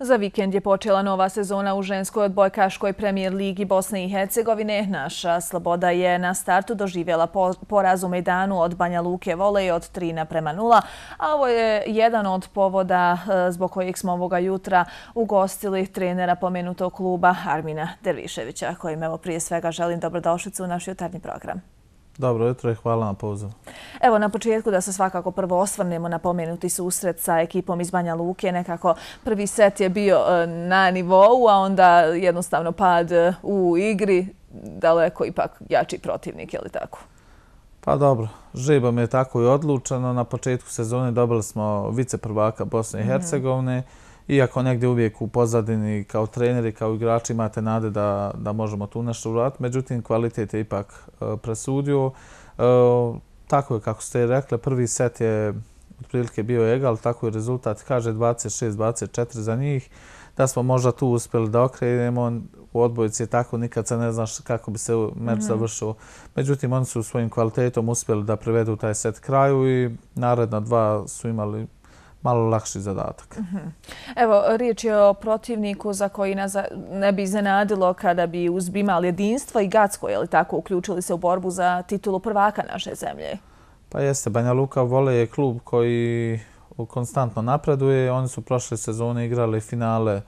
Za vikend je počela nova sezona u ženskoj odbojkaškoj premijer ligi Bosne i Hercegovine. Naša sloboda je na startu doživjela porazu Medanu od Banja Luke Volej od 3 naprema 0, a ovo je jedan od povoda e, zbog kojeg smo ovoga jutra ugostili trenera pomenutog kluba Armina Derviševića, kojim evo prije svega želim dobrodošlicu u naš jutarnji program. Dobro jutro i hvala na pozivu. Evo na početku da se svakako prvo osvrnemo na pomenuti susret sa ekipom iz Banja Luke. Nekako prvi set je bio e, na nivou, a onda jednostavno pad e, u igri. Daleko ipak jači protivnik, je li tako? Pa dobro, žibom je tako i odlučeno. Na početku sezone dobili smo viceprvaka Bosne i mhm. Hercegovine. Mm -hmm iako negdje uvijek u pozadini kao treneri, kao igrači imate nade da, da možemo tu nešto urati. Međutim, kvalitet je ipak e, presudio. E, tako je, kako ste rekli, prvi set je otprilike bio egal, tako je rezultat, kaže 26-24 za njih. Da smo možda tu uspjeli da okrenemo, u odbojici je tako, nikad se ne znaš kako bi se meč mm -hmm. završio. Međutim, oni su svojim kvalitetom uspjeli da prevedu taj set kraju i naredna dva su imali malo lakši zadatak. Mhm. Evo, riječ je o protivniku za koji ne bi zanadilo kada bi uzbimali jedinstvo i Gacko, je li tako, uključili se u borbu za titulu prvaka naše zemlje? Pa jeste, Banja Luka vole je klub koji konstantno napreduje. Oni su prošle sezone igrali finale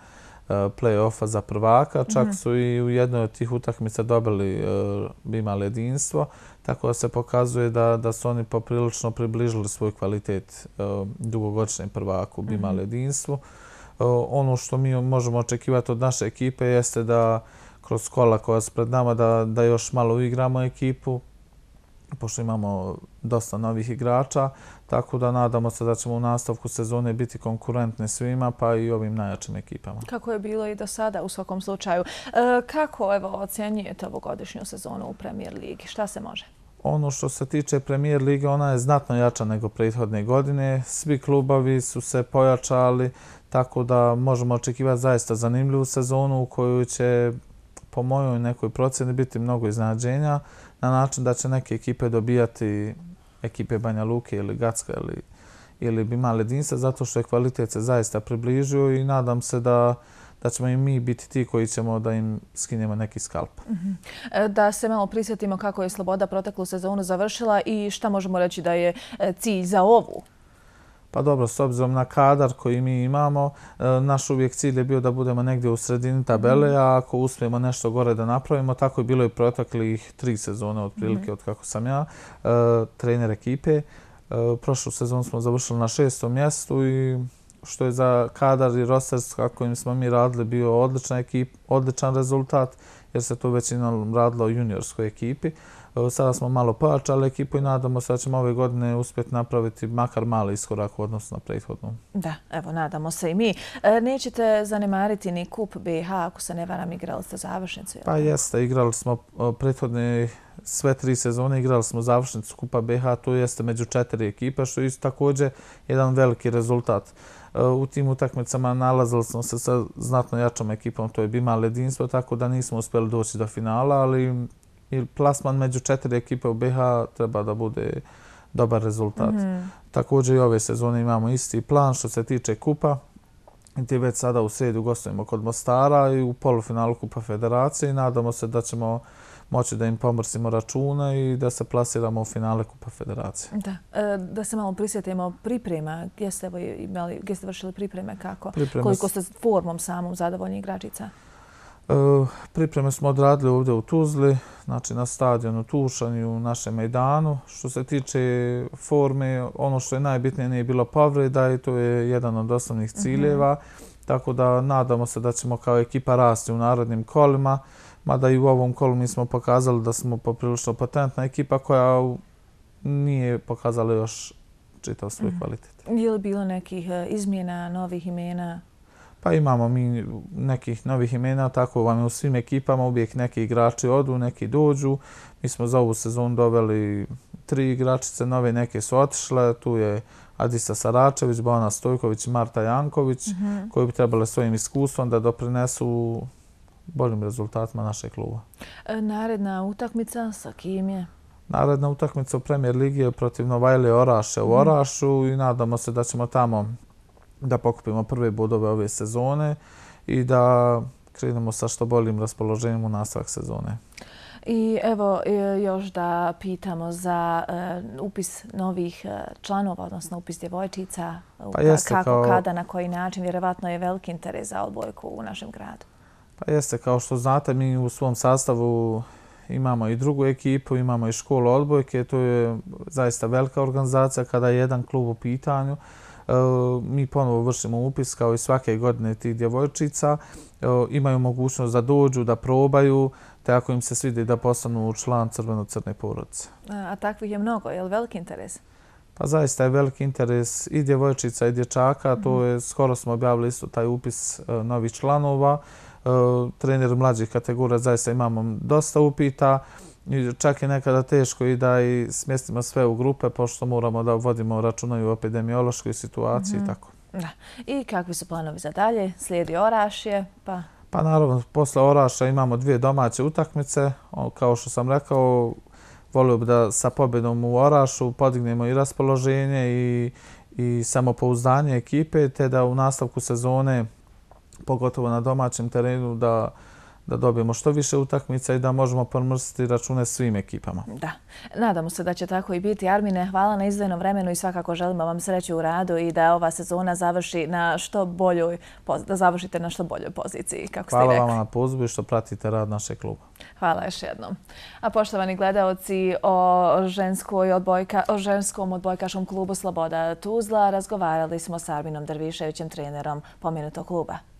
Eh, play-offa za prvaka. Čak mhm. su i u jednoj od tih utakmica dobili Bima eh, Ledinstvo. Tako da se pokazuje da, da su oni poprilično približili svoj kvalitet eh, dugogodišnjem prvaku mhm. Bima Ledinstvu. Ono što mi možemo očekivati od naše ekipe jeste da kroz kola koja je pred nama da, da još malo uigramo ekipu, pošto imamo dosta novih igrača, tako da nadamo se da ćemo u nastavku sezone biti konkurentni svima, pa i ovim najjačim ekipama. Kako je bilo i do sada u svakom slučaju. E, kako evo, ocjenjujete ovogodišnju sezonu u Premier Ligi? Šta se može? Ono što se tiče Premier Lige, ona je znatno jača nego prethodne godine. Svi klubavi su se pojačali, tako da možemo očekivati zaista zanimljivu sezonu u kojoj će, po mojoj nekoj procjeni, biti mnogo iznadženja na način da će neke ekipe dobijati ekipe Banja Luke ili Gacka ili, ili bi male dinsa, zato što je kvalitet se zaista približio i nadam se da da ćemo i mi biti ti koji ćemo da im skinjemo neki skalp. Mhm. E, da se malo prisjetimo kako je Sloboda proteklu sezonu završila i šta možemo reći da je e, cilj za ovu? Pa dobro, s obzirom na kadar koji mi imamo, e, naš uvijek cilj je bio da budemo negdje u sredini tabele, mhm. a ako uspijemo nešto gore da napravimo, tako je bilo i proteklih tri sezone otprilike mm. od kako sam ja, e, trener ekipe. E, prošlu sezonu smo završili na šestom mjestu i što je za kadar i roster s kojim smo mi radili bio odličan, ekip, odličan rezultat jer se tu većina radila u juniorskoj ekipi. Sada smo malo pojačali ekipu i nadamo se da ćemo ove godine uspjeti napraviti makar mali iskorak u odnosu na prethodnu. Da, evo, nadamo se i mi. E, nećete zanemariti ni kup BH ako se ne varam igrali ste završnicu? Pa jeste, igrali smo prethodne sve tri sezone, igrali smo završnicu kupa BH, to jeste među četiri ekipa, što je također jedan veliki rezultat. Eh, u tim utakmicama nalazili smo se sa znatno jačom ekipom, to je Bima Ledinstvo, tako da nismo uspjeli doći do finala, ali plasman među četiri ekipe u BH treba da bude dobar rezultat. Mm -hmm. Također i ove sezone imamo isti plan što se tiče kupa. Ti već sada u sredu gostujemo kod Mostara i u polufinalu Kupa Federacije i nadamo se da ćemo moći da im pomrsimo računa i da se plasiramo u finale Kupa Federacije. Da, e, da se malo prisjetimo priprema, gdje ste, imali, gdje ste vršili pripreme, kako? Koliko ste formom samom zadovoljni igračica? E, pripreme smo odradili ovdje u Tuzli, znači na stadionu Tušanju, u našem Majdanu. Što se tiče forme, ono što je najbitnije nije bilo povreda i to je jedan od osnovnih mhm. ciljeva. Tako da nadamo se da ćemo kao ekipa rasti u narodnim kolima mada i u ovom kolu mi smo pokazali da smo poprilično patentna ekipa koja nije pokazala još čitav svoj mm. kvalitet. Je li bilo nekih e, izmjena, novih imena? Pa imamo mi nekih novih imena, tako vam u svim ekipama, uvijek neki igrači odu, neki dođu. Mi smo za ovu sezon doveli tri igračice nove, neke su otišle, tu je Adisa Saračević, Bona Stojković i Marta Janković, mm -hmm. koji bi trebali svojim iskustvom da doprinesu boljim rezultatima naše kluba. E, naredna utakmica sa kim je? Naredna utakmica u premijer ligi je protiv Novajle Oraše u mhm. Orašu i nadamo se da ćemo tamo da pokupimo prve budove ove sezone i da krenemo sa što boljim raspoloženjem u nastavak sezone. I evo e, još da pitamo za e, upis novih članova, odnosno upis djevojčica. Pa jeste kao... Kako, kada, na koji način, vjerovatno je veliki interes za odbojku u našem gradu. Pa jeste, kao što znate, mi u svom sastavu imamo i drugu ekipu, imamo i školu odbojke, to je zaista velika organizacija kada je jedan klub u pitanju. E, mi ponovo vršimo upis kao i svake godine tih djevojčica. E, imaju mogućnost da dođu, da probaju, te ako im se svidi da postanu član crveno-crne porodice. A takvih je mnogo, je li veliki interes? Pa zaista je veliki interes i djevojčica i dječaka. To mhm. je, skoro smo objavili isto taj upis e, novih članova. Eh, trener mlađih kategora, zaista imamo dosta upita. Čak je nekada teško i da i smjestimo sve u grupe, pošto moramo da vodimo računa i u epidemiološkoj situaciji i mhm. tako. Da. I kakvi su planovi za dalje? Slijedi Orašje, pa... Pa naravno, posle Oraša imamo dvije domaće utakmice. Kao što sam rekao, volio bi da sa pobedom u Orašu podignemo i raspoloženje i, i samopouzdanje ekipe, te da u nastavku sezone pogotovo na domaćem terenu, da da dobijemo što više utakmica i da možemo promrstiti račune svim ekipama. Da. Nadamo se da će tako i biti. Armine, hvala na izdvojenom vremenu i svakako želimo vam sreću u radu i da ova sezona završi na što boljoj, da završite na što boljoj poziciji. hvala vam na pozbu i što pratite rad naše kluba. Hvala još jednom. A poštovani gledalci, o, ženskoj odbojka, o ženskom odbojkašom klubu Sloboda Tuzla razgovarali smo s Arminom Drviševićem, trenerom pomenutog kluba.